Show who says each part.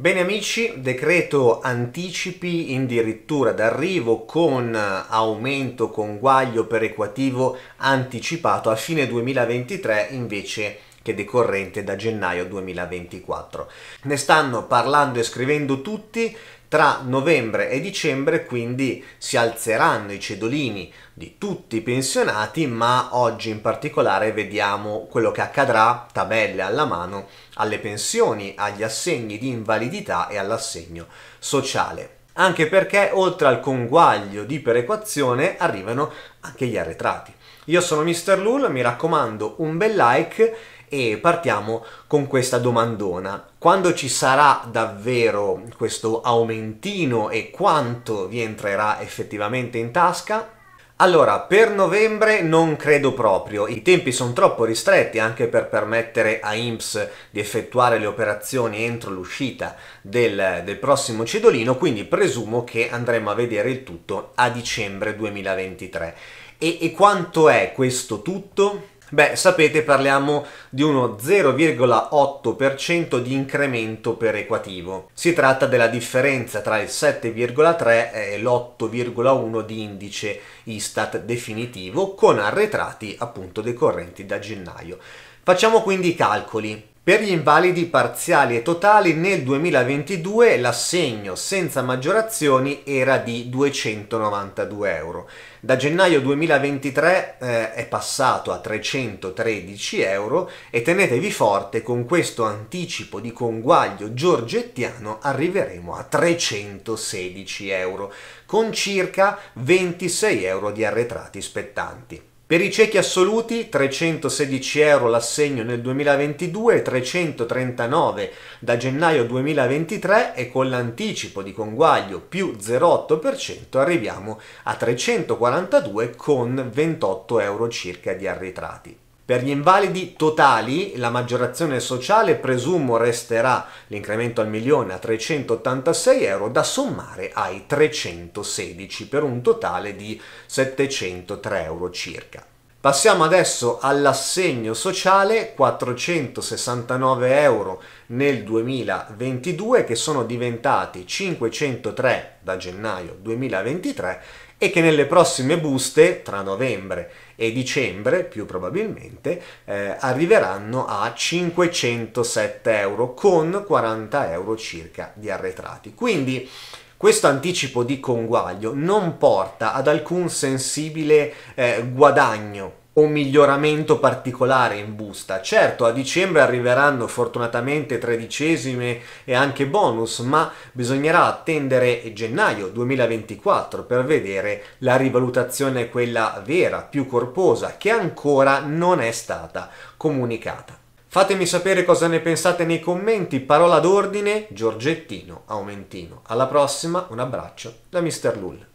Speaker 1: Bene amici, decreto anticipi addirittura d'arrivo con eh, aumento con guaglio perequativo anticipato a fine 2023 invece che decorrente da gennaio 2024. Ne stanno parlando e scrivendo tutti, tra novembre e dicembre quindi si alzeranno i cedolini di tutti i pensionati, ma oggi in particolare vediamo quello che accadrà, tabelle alla mano, alle pensioni, agli assegni di invalidità e all'assegno sociale. Anche perché oltre al conguaglio di perequazione arrivano anche gli arretrati. Io sono Mr. Lul, mi raccomando un bel like e partiamo con questa domandona. Quando ci sarà davvero questo aumentino e quanto vi entrerà effettivamente in tasca? Allora, per novembre non credo proprio, i tempi sono troppo ristretti anche per permettere a IMSS di effettuare le operazioni entro l'uscita del, del, prossimo cedolino, quindi presumo che andremo a vedere il tutto a dicembre 2023. e, e quanto è questo tutto? Beh, sapete, parliamo di uno 0,8% di incremento perequativo. Si tratta della differenza tra il 7,3 e l'8,1 di indice Istat definitivo con arretrati appunto decorrenti da gennaio. Facciamo quindi i calcoli. Per gli invalidi parziali e totali nel 2022 l'assegno senza maggiorazioni era di 292 euro. Da gennaio 2023 eh, è passato a 313 euro e tenetevi forte con questo anticipo di conguaglio giorgettiano arriveremo a 316 euro con circa 26 euro di arretrati spettanti. Per i ciechi assoluti 316 euro l'assegno nel 2022, 339 da gennaio 2023 e con l'anticipo di conguaglio più 0,8% arriviamo a 342 con 28 euro circa di arretrati. Per gli invalidi totali la maggiorazione sociale presumo resterà l'incremento al milione a 386 euro da sommare ai 316 per un totale di 703 euro circa. Passiamo adesso all'assegno sociale, 469 euro nel 2022 che sono diventati 503 da gennaio 2023 e che nelle prossime buste, tra novembre e dicembre più probabilmente, eh, arriveranno a 507 euro con 40 euro circa di arretrati. Quindi questo anticipo di conguaglio non porta ad alcun sensibile eh, guadagno o miglioramento particolare in busta. Certo, a dicembre arriveranno fortunatamente tredicesime e anche bonus, ma bisognerà attendere gennaio 2024 per vedere la rivalutazione quella vera, più corposa, che ancora non è stata comunicata. Fatemi sapere cosa ne pensate nei commenti. Parola d'ordine, Giorgettino Aumentino. Alla prossima, un abbraccio da Mr. Lull.